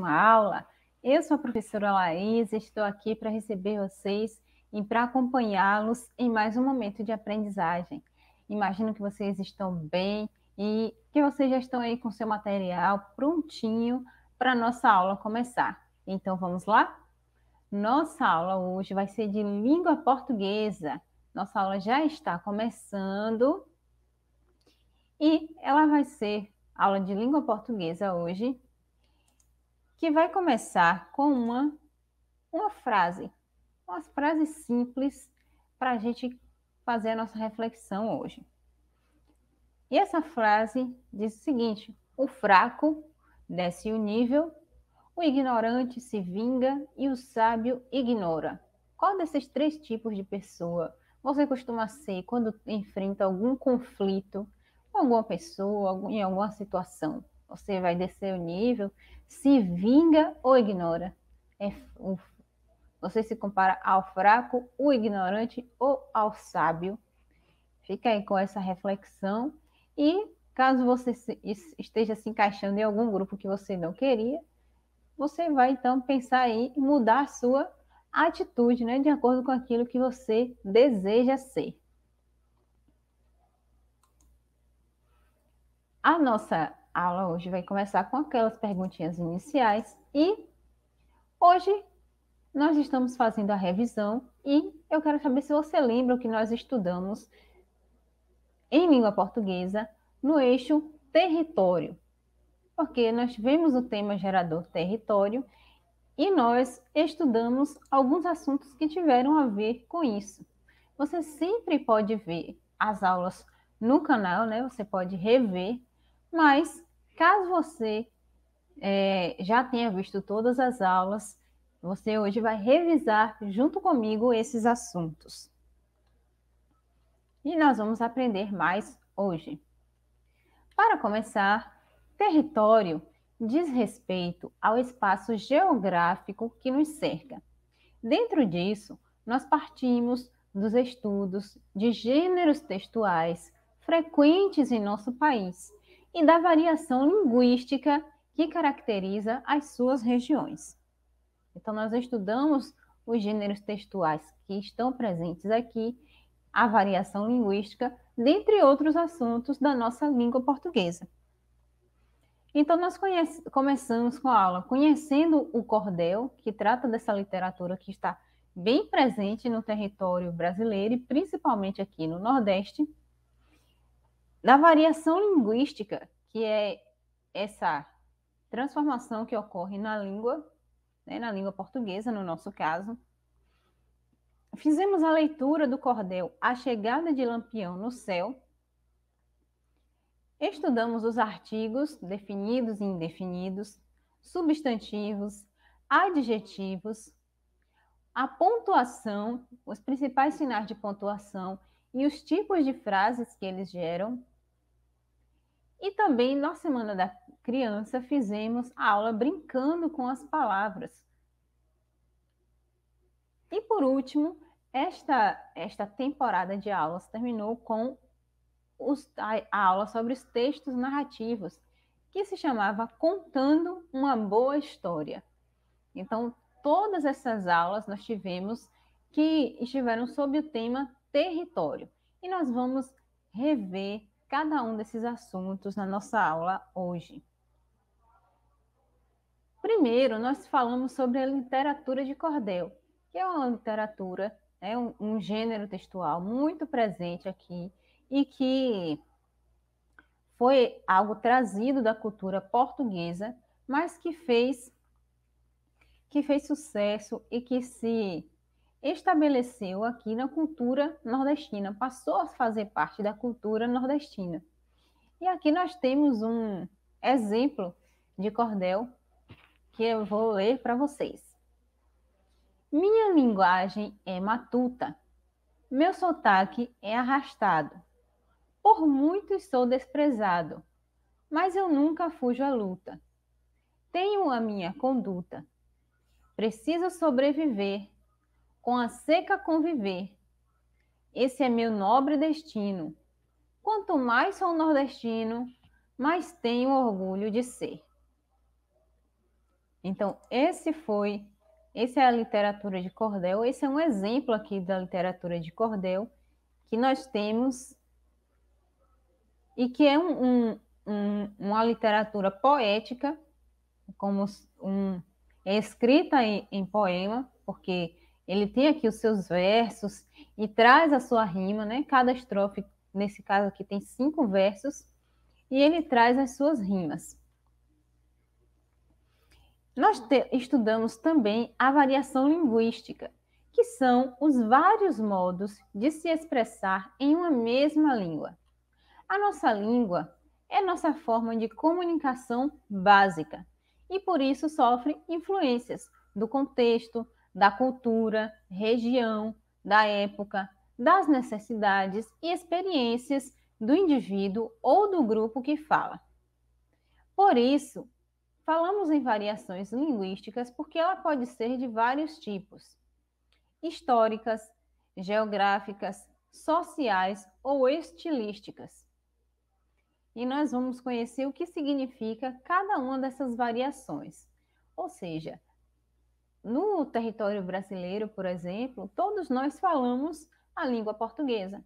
próxima aula. Eu sou a professora Laís, estou aqui para receber vocês e para acompanhá-los em mais um momento de aprendizagem. Imagino que vocês estão bem e que vocês já estão aí com seu material prontinho para nossa aula começar. Então vamos lá? Nossa aula hoje vai ser de língua portuguesa. Nossa aula já está começando e ela vai ser aula de língua portuguesa hoje que vai começar com uma, uma frase, uma frase simples para a gente fazer a nossa reflexão hoje. E essa frase diz o seguinte: o fraco desce o nível, o ignorante se vinga e o sábio ignora. Qual desses três tipos de pessoa você costuma ser quando enfrenta algum conflito com alguma pessoa, em alguma situação? você vai descer o nível, se vinga ou ignora. É, você se compara ao fraco, o ignorante ou ao sábio. Fica aí com essa reflexão e caso você se, esteja se encaixando em algum grupo que você não queria, você vai então pensar aí e mudar a sua atitude, né, de acordo com aquilo que você deseja ser. A nossa a aula hoje vai começar com aquelas perguntinhas iniciais e hoje nós estamos fazendo a revisão e eu quero saber se você lembra o que nós estudamos em língua portuguesa no eixo território. Porque nós tivemos o tema gerador território e nós estudamos alguns assuntos que tiveram a ver com isso. Você sempre pode ver as aulas no canal, né? Você pode rever mas, caso você é, já tenha visto todas as aulas, você hoje vai revisar junto comigo esses assuntos. E nós vamos aprender mais hoje. Para começar, território diz respeito ao espaço geográfico que nos cerca. Dentro disso, nós partimos dos estudos de gêneros textuais frequentes em nosso país e da variação linguística que caracteriza as suas regiões. Então, nós estudamos os gêneros textuais que estão presentes aqui, a variação linguística, dentre outros assuntos da nossa língua portuguesa. Então, nós conhece, começamos com a aula conhecendo o cordel, que trata dessa literatura que está bem presente no território brasileiro e principalmente aqui no Nordeste da variação linguística, que é essa transformação que ocorre na língua, né, na língua portuguesa, no nosso caso. Fizemos a leitura do cordel A Chegada de Lampião no Céu. Estudamos os artigos definidos e indefinidos, substantivos, adjetivos, a pontuação, os principais sinais de pontuação e os tipos de frases que eles geram, e também na Semana da Criança fizemos a aula brincando com as palavras. E por último, esta, esta temporada de aulas terminou com os, a, a aula sobre os textos narrativos, que se chamava Contando uma Boa História. Então, todas essas aulas nós tivemos que estiveram sob o tema território. E nós vamos rever cada um desses assuntos na nossa aula hoje. Primeiro, nós falamos sobre a literatura de cordel, que é uma literatura, é um, um gênero textual muito presente aqui e que foi algo trazido da cultura portuguesa, mas que fez que fez sucesso e que se estabeleceu aqui na cultura nordestina, passou a fazer parte da cultura nordestina. E aqui nós temos um exemplo de cordel que eu vou ler para vocês. Minha linguagem é matuta, meu sotaque é arrastado. Por muitos sou desprezado, mas eu nunca fujo à luta. Tenho a minha conduta. Preciso sobreviver com a seca conviver. Esse é meu nobre destino. Quanto mais sou nordestino, mais tenho orgulho de ser. Então, esse foi, essa é a literatura de cordel, esse é um exemplo aqui da literatura de cordel que nós temos e que é um, um, uma literatura poética, como um, é escrita em, em poema, porque ele tem aqui os seus versos e traz a sua rima, né? Cada estrofe, nesse caso aqui, tem cinco versos e ele traz as suas rimas. Nós estudamos também a variação linguística, que são os vários modos de se expressar em uma mesma língua. A nossa língua é nossa forma de comunicação básica e por isso sofre influências do contexto, da cultura, região, da época, das necessidades e experiências do indivíduo ou do grupo que fala. Por isso, falamos em variações linguísticas porque ela pode ser de vários tipos: históricas, geográficas, sociais ou estilísticas. E nós vamos conhecer o que significa cada uma dessas variações, ou seja, no território brasileiro, por exemplo, todos nós falamos a língua portuguesa,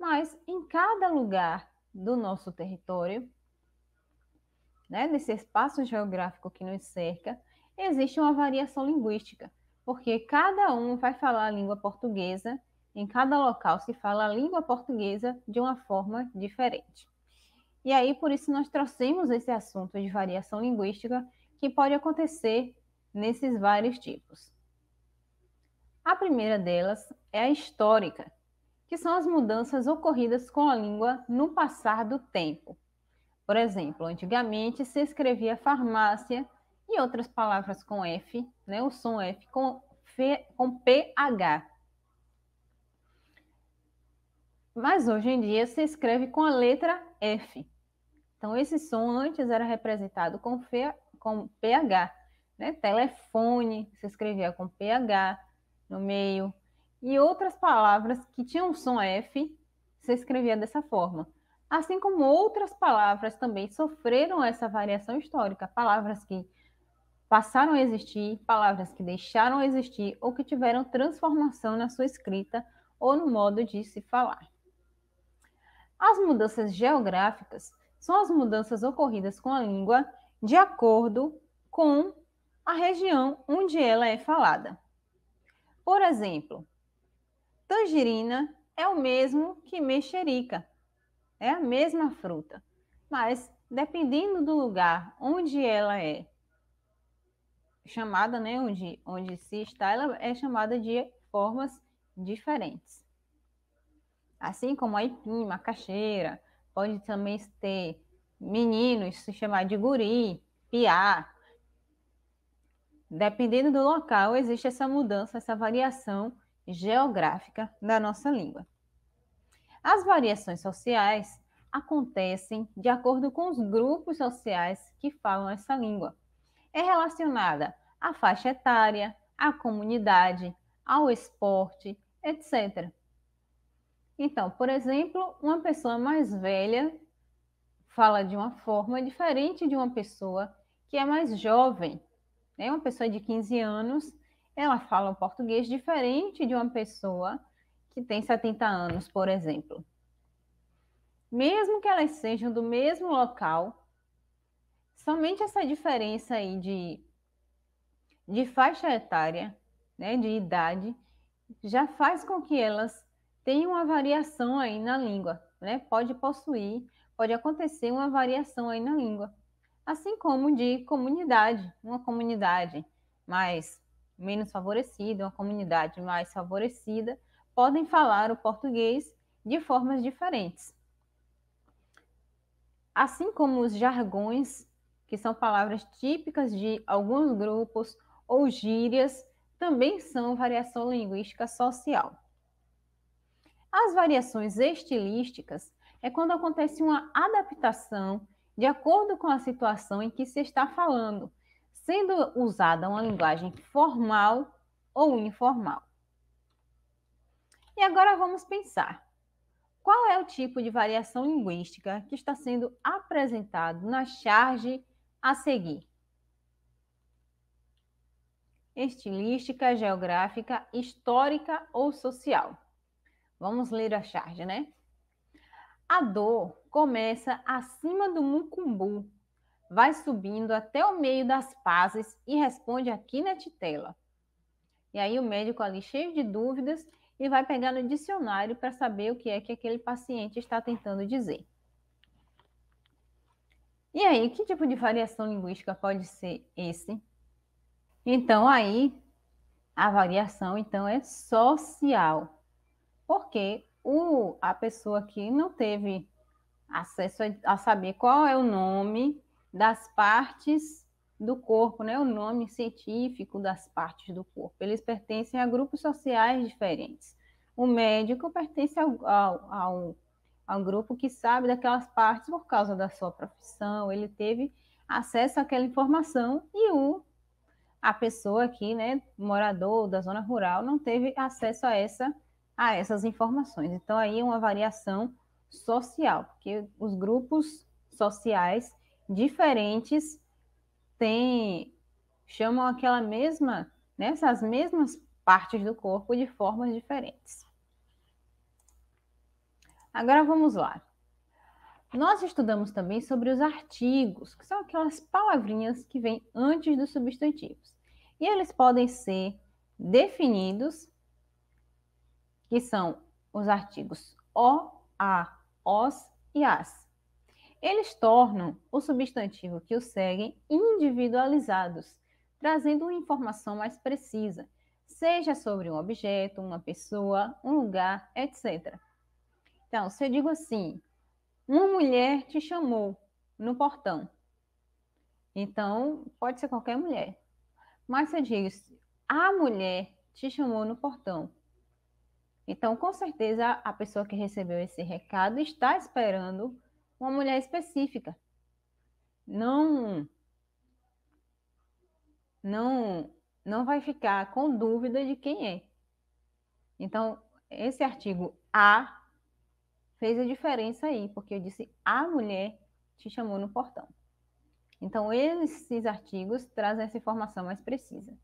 mas em cada lugar do nosso território, né, nesse espaço geográfico que nos cerca, existe uma variação linguística, porque cada um vai falar a língua portuguesa, em cada local se fala a língua portuguesa de uma forma diferente. E aí, por isso, nós trouxemos esse assunto de variação linguística que pode acontecer nesses vários tipos. A primeira delas é a histórica, que são as mudanças ocorridas com a língua no passar do tempo. Por exemplo, antigamente se escrevia farmácia e outras palavras com F, né, o som F com, F, com PH. Mas hoje em dia se escreve com a letra F. Então, esse som antes era representado com, F, com PH, né? telefone, se escrevia com PH no meio, e outras palavras que tinham som F, se escrevia dessa forma. Assim como outras palavras também sofreram essa variação histórica, palavras que passaram a existir, palavras que deixaram a existir ou que tiveram transformação na sua escrita ou no modo de se falar. As mudanças geográficas são as mudanças ocorridas com a língua de acordo com a região onde ela é falada. Por exemplo, tangerina é o mesmo que mexerica, é a mesma fruta, mas dependendo do lugar onde ela é chamada, né, onde, onde se está, ela é chamada de formas diferentes. Assim como a macaxeira, pode também ter meninos se chamar de guri, piá, Dependendo do local, existe essa mudança, essa variação geográfica da nossa língua. As variações sociais acontecem de acordo com os grupos sociais que falam essa língua. É relacionada à faixa etária, à comunidade, ao esporte, etc. Então, por exemplo, uma pessoa mais velha fala de uma forma diferente de uma pessoa que é mais jovem né? Uma pessoa de 15 anos, ela fala um português diferente de uma pessoa que tem 70 anos, por exemplo. Mesmo que elas sejam do mesmo local, somente essa diferença aí de, de faixa etária, né, de idade, já faz com que elas tenham uma variação aí na língua, né? Pode possuir, pode acontecer uma variação aí na língua assim como de comunidade, uma comunidade mais menos favorecida, uma comunidade mais favorecida, podem falar o português de formas diferentes. Assim como os jargões, que são palavras típicas de alguns grupos, ou gírias, também são variação linguística social. As variações estilísticas é quando acontece uma adaptação de acordo com a situação em que se está falando, sendo usada uma linguagem formal ou informal. E agora vamos pensar. Qual é o tipo de variação linguística que está sendo apresentado na charge a seguir? Estilística, geográfica, histórica ou social? Vamos ler a charge, né? A dor começa acima do mucumbu, vai subindo até o meio das pazes e responde aqui na titela. E aí o médico ali cheio de dúvidas e vai pegar no dicionário para saber o que é que aquele paciente está tentando dizer. E aí, que tipo de variação linguística pode ser esse? Então aí a variação então é social, porque o, a pessoa que não teve acesso a, a saber qual é o nome das partes do corpo, né? o nome científico das partes do corpo. Eles pertencem a grupos sociais diferentes. O médico pertence ao, ao, ao, ao grupo que sabe daquelas partes por causa da sua profissão, ele teve acesso àquela informação e o a pessoa aqui, né, morador da zona rural, não teve acesso a essa a essas informações. Então, aí é uma variação social, porque os grupos sociais diferentes têm, chamam aquela mesma, nessas né, mesmas partes do corpo de formas diferentes. Agora vamos lá. Nós estudamos também sobre os artigos, que são aquelas palavrinhas que vêm antes dos substantivos. E eles podem ser definidos que são os artigos o, a, os e as. Eles tornam o substantivo que o seguem individualizados, trazendo uma informação mais precisa, seja sobre um objeto, uma pessoa, um lugar, etc. Então, se eu digo assim, uma mulher te chamou no portão. Então, pode ser qualquer mulher. Mas se eu digo, a mulher te chamou no portão, então, com certeza, a pessoa que recebeu esse recado está esperando uma mulher específica. Não não não vai ficar com dúvida de quem é. Então, esse artigo A fez a diferença aí, porque eu disse a mulher te chamou no portão. Então, esses artigos trazem essa informação mais precisa.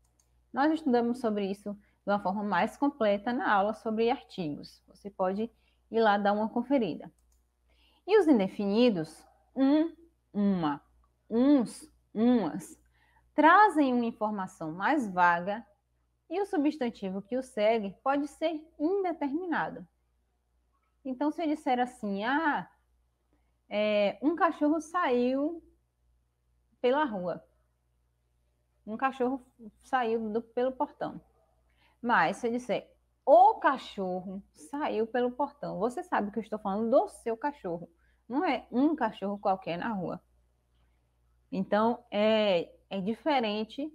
Nós estudamos sobre isso de uma forma mais completa na aula sobre artigos. Você pode ir lá dar uma conferida. E os indefinidos, um, uma, uns, umas, trazem uma informação mais vaga e o substantivo que o segue pode ser indeterminado. Então, se eu disser assim, ah, é, um cachorro saiu pela rua, um cachorro saiu do, pelo portão. Mas se eu disser o cachorro saiu pelo portão, você sabe que eu estou falando do seu cachorro. Não é um cachorro qualquer na rua. Então, é, é diferente,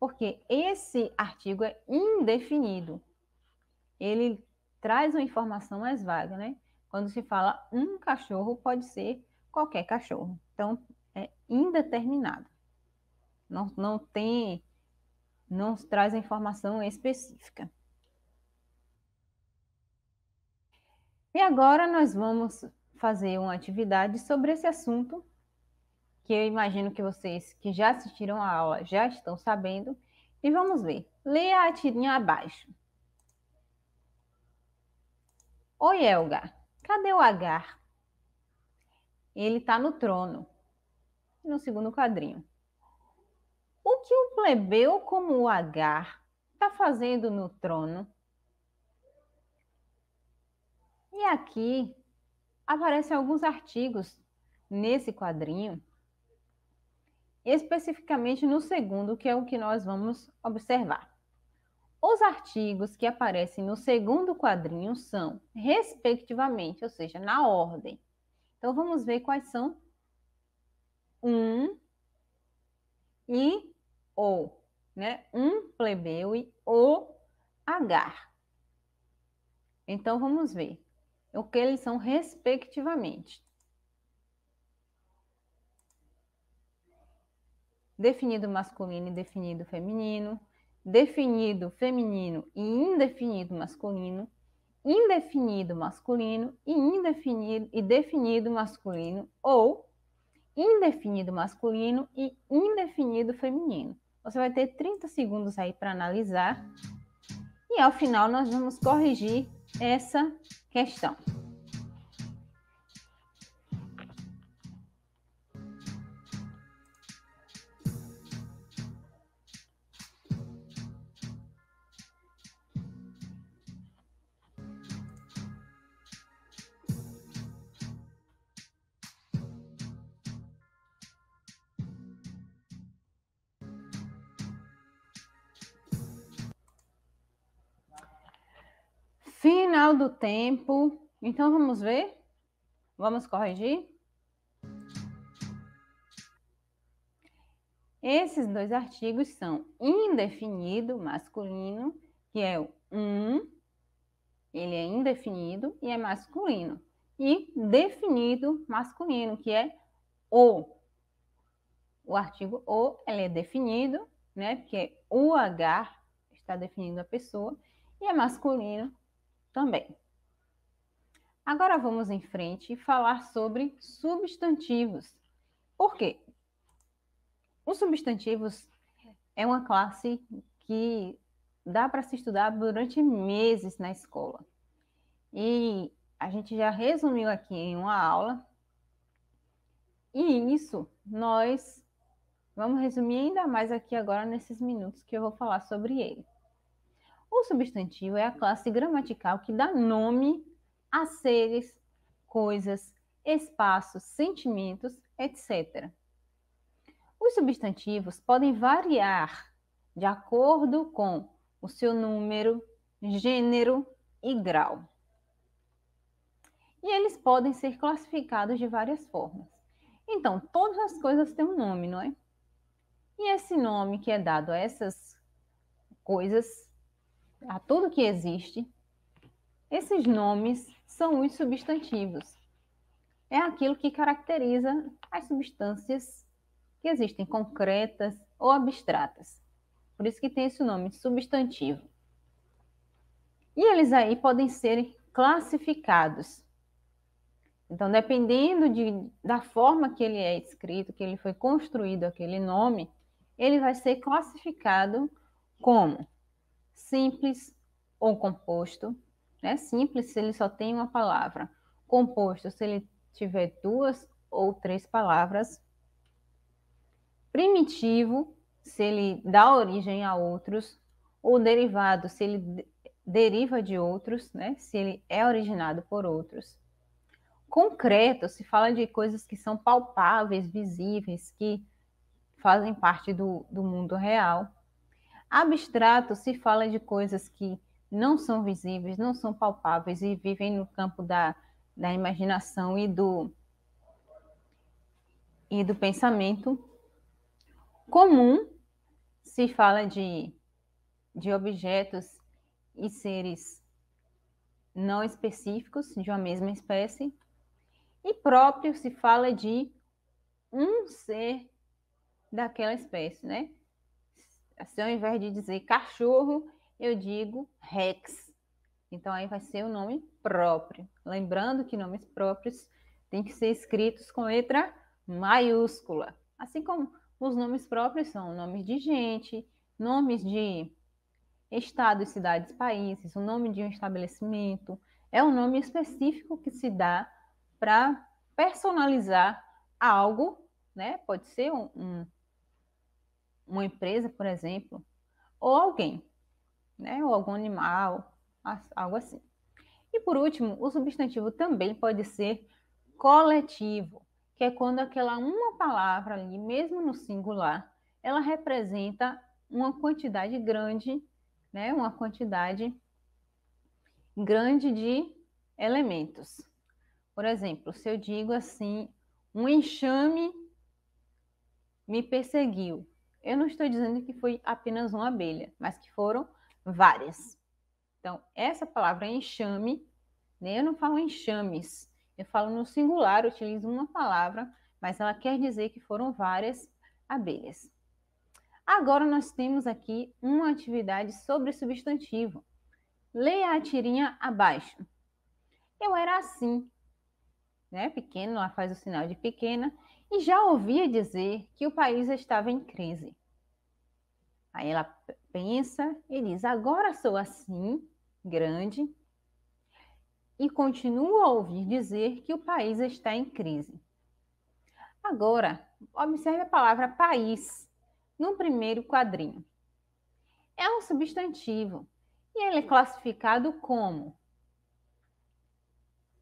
porque esse artigo é indefinido. Ele traz uma informação mais vaga, né? Quando se fala um cachorro, pode ser qualquer cachorro. Então, é indeterminado. Não, não tem não traz informação específica. E agora nós vamos fazer uma atividade sobre esse assunto, que eu imagino que vocês que já assistiram a aula já estão sabendo, e vamos ver. Leia a tirinha abaixo. Oi, Elga, cadê o Agar? Ele está no trono, no segundo quadrinho. O que o plebeu como o Agar está fazendo no trono? E aqui aparecem alguns artigos nesse quadrinho, especificamente no segundo, que é o que nós vamos observar. Os artigos que aparecem no segundo quadrinho são, respectivamente, ou seja, na ordem. Então, vamos ver quais são. Um e ou, né? Um plebeu e o Agar. Então vamos ver o que eles são respectivamente. Definido masculino e definido feminino, definido feminino e indefinido masculino, indefinido masculino e indefinido e definido masculino ou indefinido masculino e indefinido feminino. Você vai ter 30 segundos aí para analisar. E ao final nós vamos corrigir essa questão. Final do tempo. Então vamos ver? Vamos corrigir? Esses dois artigos são indefinido masculino, que é o um, ele é indefinido e é masculino, e definido masculino, que é o. O artigo o, ele é definido, né? Porque o H está definindo a pessoa e é masculino também. Agora vamos em frente e falar sobre substantivos. Por quê? Os substantivos é uma classe que dá para se estudar durante meses na escola. E a gente já resumiu aqui em uma aula. E isso nós vamos resumir ainda mais aqui agora nesses minutos que eu vou falar sobre ele. O substantivo é a classe gramatical que dá nome a seres, coisas, espaços, sentimentos, etc. Os substantivos podem variar de acordo com o seu número, gênero e grau. E eles podem ser classificados de várias formas. Então, todas as coisas têm um nome, não é? E esse nome que é dado a essas coisas a tudo que existe, esses nomes são os substantivos. É aquilo que caracteriza as substâncias que existem concretas ou abstratas. Por isso que tem esse nome de substantivo. E eles aí podem ser classificados. Então, dependendo de, da forma que ele é escrito, que ele foi construído aquele nome, ele vai ser classificado como simples ou composto. Né? Simples se ele só tem uma palavra. Composto se ele tiver duas ou três palavras. Primitivo se ele dá origem a outros. Ou derivado se ele deriva de outros, né? se ele é originado por outros. Concreto se fala de coisas que são palpáveis, visíveis, que fazem parte do, do mundo real Abstrato se fala de coisas que não são visíveis, não são palpáveis e vivem no campo da, da imaginação e do, e do pensamento. Comum se fala de, de objetos e seres não específicos de uma mesma espécie. E próprio se fala de um ser daquela espécie, né? Se assim, ao invés de dizer cachorro, eu digo Rex. Então aí vai ser o nome próprio. Lembrando que nomes próprios têm que ser escritos com letra maiúscula. Assim como os nomes próprios são nomes de gente, nomes de estados, cidades, países, o nome de um estabelecimento. É um nome específico que se dá para personalizar algo, né? Pode ser um, um uma empresa, por exemplo, ou alguém, né? Ou algum animal, algo assim. E por último, o substantivo também pode ser coletivo, que é quando aquela uma palavra ali, mesmo no singular, ela representa uma quantidade grande, né? Uma quantidade grande de elementos. Por exemplo, se eu digo assim, um enxame me perseguiu, eu não estou dizendo que foi apenas uma abelha, mas que foram várias. Então, essa palavra enxame, né? eu não falo enxames, eu falo no singular, utilizo uma palavra, mas ela quer dizer que foram várias abelhas. Agora nós temos aqui uma atividade sobre substantivo. Leia a tirinha abaixo. Eu era assim, né? Pequeno, ela faz o sinal de pequena, e já ouvia dizer que o país estava em crise. Aí ela pensa e diz: agora sou assim, grande, e continua a ouvir dizer que o país está em crise. Agora, observe a palavra país no primeiro quadrinho. É um substantivo e ele é classificado como.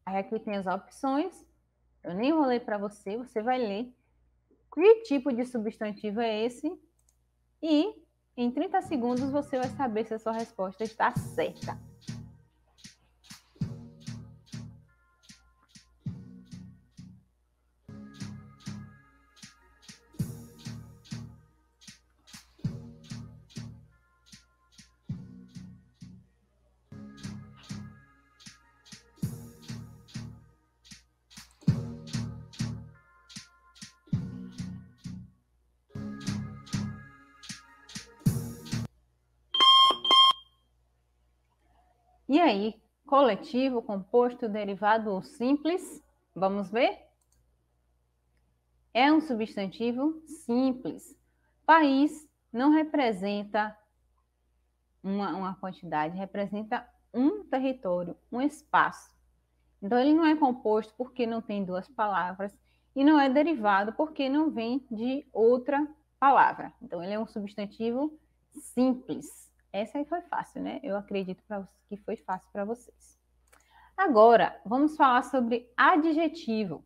Aí aqui tem as opções: eu nem vou ler para você, você vai ler que tipo de substantivo é esse e em 30 segundos você vai saber se a sua resposta está certa. coletivo, composto, derivado ou simples? Vamos ver? É um substantivo simples. País não representa uma, uma quantidade, representa um território, um espaço. Então, ele não é composto porque não tem duas palavras e não é derivado porque não vem de outra palavra. Então, ele é um substantivo simples. Essa aí foi fácil, né? Eu acredito que foi fácil para vocês. Agora, vamos falar sobre adjetivo,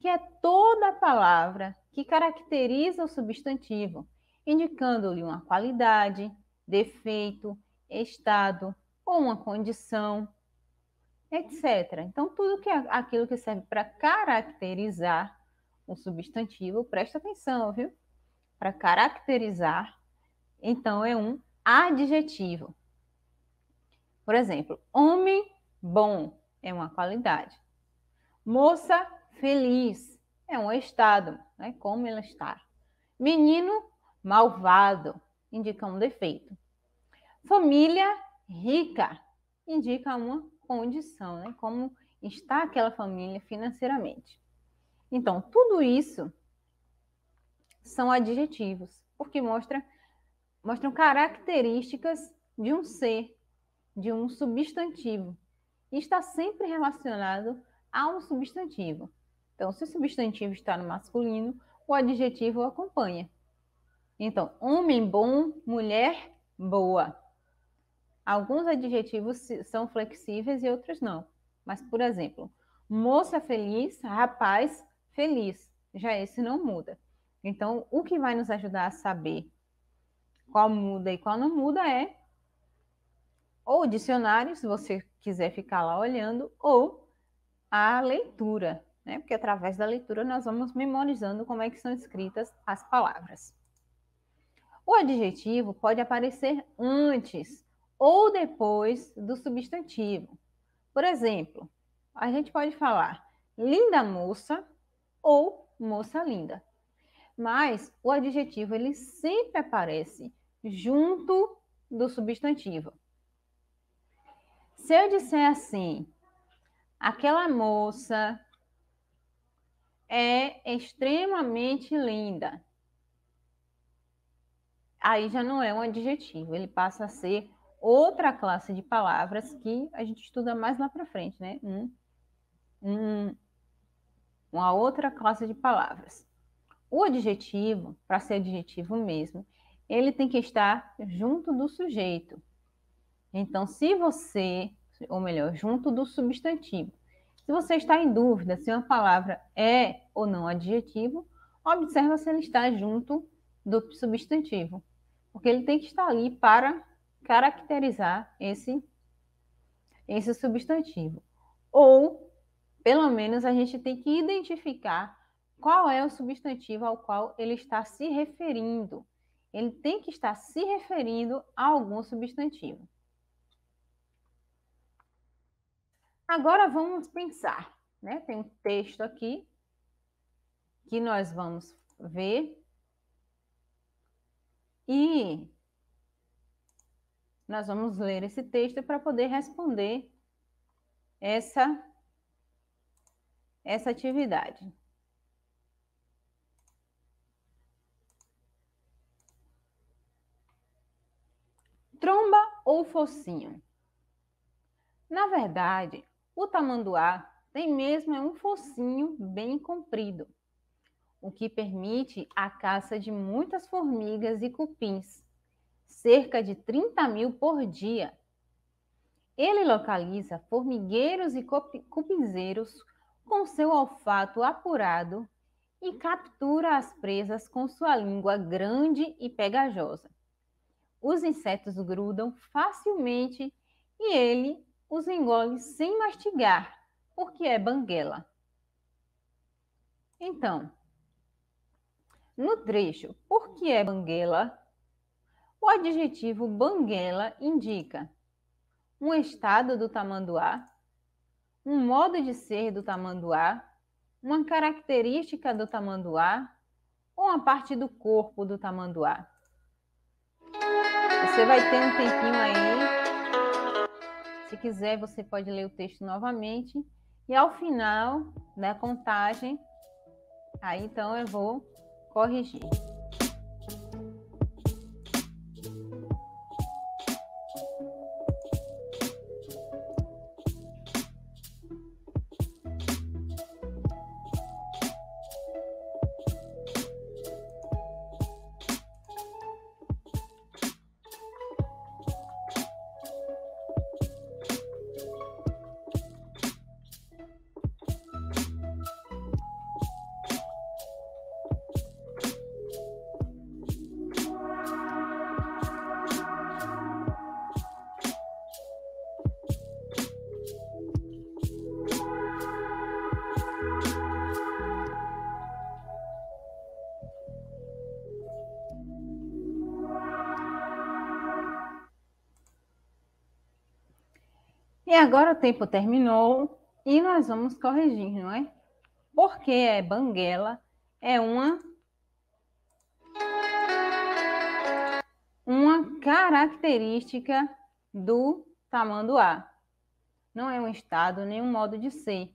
que é toda palavra que caracteriza o substantivo, indicando-lhe uma qualidade, defeito, estado ou uma condição, etc. Então, tudo que é aquilo que serve para caracterizar o substantivo, presta atenção, viu? Para caracterizar, então é um adjetivo. Por exemplo, homem bom é uma qualidade. Moça feliz é um estado, né? Como ela está. Menino malvado indica um defeito. Família rica indica uma condição, né? Como está aquela família financeiramente. Então, tudo isso são adjetivos, porque mostra mostram características de um ser, de um substantivo. E está sempre relacionado a um substantivo. Então, se o substantivo está no masculino, o adjetivo acompanha. Então, homem bom, mulher boa. Alguns adjetivos são flexíveis e outros não. Mas, por exemplo, moça feliz, rapaz feliz. Já esse não muda. Então, o que vai nos ajudar a saber qual muda e qual não muda é ou dicionário, se você quiser ficar lá olhando, ou a leitura, né? Porque através da leitura nós vamos memorizando como é que são escritas as palavras. O adjetivo pode aparecer antes ou depois do substantivo. Por exemplo, a gente pode falar linda moça ou moça linda. Mas o adjetivo ele sempre aparece junto do substantivo. Se eu disser assim, aquela moça é extremamente linda, aí já não é um adjetivo, ele passa a ser outra classe de palavras que a gente estuda mais lá para frente, né? Um, um, uma outra classe de palavras. O adjetivo, para ser adjetivo mesmo, ele tem que estar junto do sujeito. Então, se você, ou melhor, junto do substantivo. Se você está em dúvida se uma palavra é ou não adjetivo, observa se ele está junto do substantivo, porque ele tem que estar ali para caracterizar esse esse substantivo. Ou, pelo menos, a gente tem que identificar qual é o substantivo ao qual ele está se referindo ele tem que estar se referindo a algum substantivo. Agora vamos pensar, né? Tem um texto aqui que nós vamos ver e nós vamos ler esse texto para poder responder essa essa atividade. Tromba ou focinho? Na verdade, o tamanduá tem mesmo é um focinho bem comprido, o que permite a caça de muitas formigas e cupins, cerca de 30 mil por dia. Ele localiza formigueiros e cupinzeiros com seu olfato apurado e captura as presas com sua língua grande e pegajosa. Os insetos grudam facilmente e ele os engole sem mastigar, porque é banguela. Então, no trecho Por que é banguela? O adjetivo banguela indica um estado do tamanduá, um modo de ser do tamanduá, uma característica do tamanduá ou uma parte do corpo do tamanduá. Você vai ter um tempinho aí. Se quiser, você pode ler o texto novamente. E ao final da contagem, aí então eu vou corrigir. E agora o tempo terminou e nós vamos corrigir, não é? Porque é banguela, é uma uma característica do tamanduá. Não é um estado nem um modo de ser.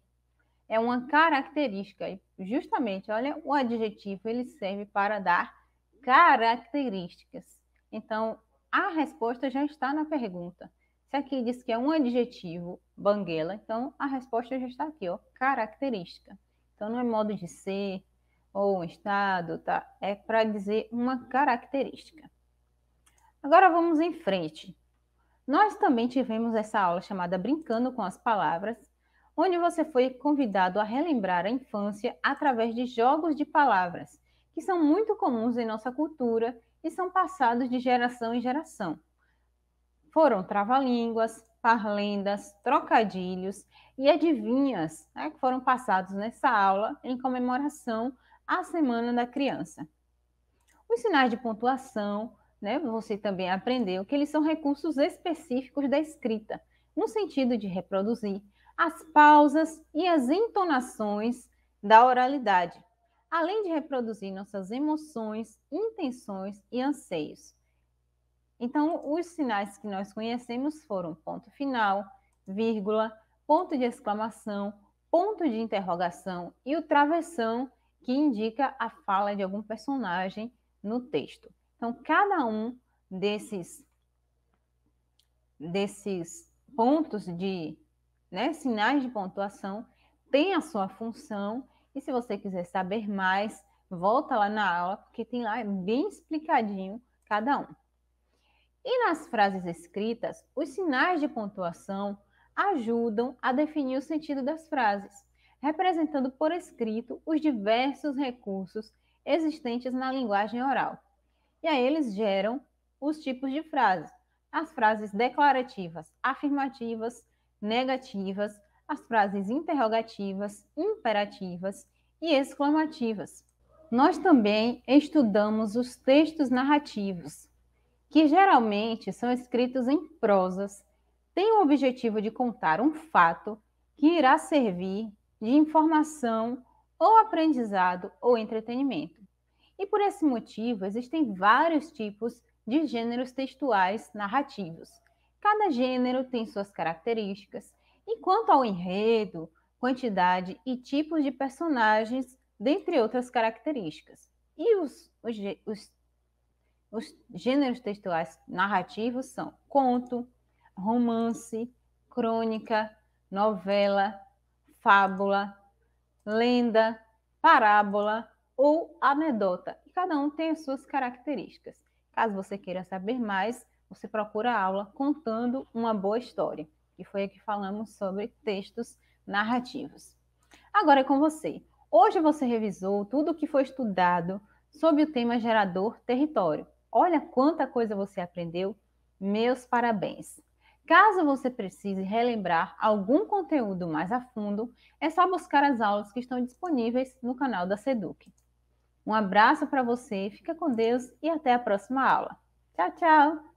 É uma característica. E justamente, olha, o adjetivo ele serve para dar características. Então, a resposta já está na pergunta. Se aqui diz que é um adjetivo, banguela, então a resposta já está aqui, ó, característica. Então não é modo de ser ou um estado, tá? É para dizer uma característica. Agora vamos em frente. Nós também tivemos essa aula chamada Brincando com as Palavras, onde você foi convidado a relembrar a infância através de jogos de palavras, que são muito comuns em nossa cultura e são passados de geração em geração foram trava-línguas, parlendas, trocadilhos e adivinhas né, que foram passados nessa aula em comemoração à Semana da Criança. Os sinais de pontuação, né, você também aprendeu que eles são recursos específicos da escrita, no sentido de reproduzir as pausas e as entonações da oralidade, além de reproduzir nossas emoções, intenções e anseios. Então, os sinais que nós conhecemos foram ponto final, vírgula, ponto de exclamação, ponto de interrogação e o travessão, que indica a fala de algum personagem no texto. Então, cada um desses, desses pontos de né, sinais de pontuação tem a sua função. E se você quiser saber mais, volta lá na aula, porque tem lá bem explicadinho cada um. E nas frases escritas, os sinais de pontuação ajudam a definir o sentido das frases, representando por escrito os diversos recursos existentes na linguagem oral. E aí eles geram os tipos de frases: as frases declarativas, afirmativas, negativas, as frases interrogativas, imperativas e exclamativas. Nós também estudamos os textos narrativos, que geralmente são escritos em prosas, têm o objetivo de contar um fato que irá servir de informação ou aprendizado ou entretenimento. E por esse motivo, existem vários tipos de gêneros textuais narrativos. Cada gênero tem suas características, e quanto ao enredo, quantidade e tipos de personagens, dentre outras características. E os, os, os os gêneros textuais narrativos são conto, romance, crônica, novela, fábula, lenda, parábola ou anedota. E cada um tem as suas características. Caso você queira saber mais, você procura a aula contando uma boa história, que foi a que falamos sobre textos narrativos. Agora é com você. Hoje você revisou tudo o que foi estudado sobre o tema gerador território. Olha quanta coisa você aprendeu. Meus parabéns! Caso você precise relembrar algum conteúdo mais a fundo, é só buscar as aulas que estão disponíveis no canal da Seduc. Um abraço para você, fica com Deus e até a próxima aula. Tchau, tchau!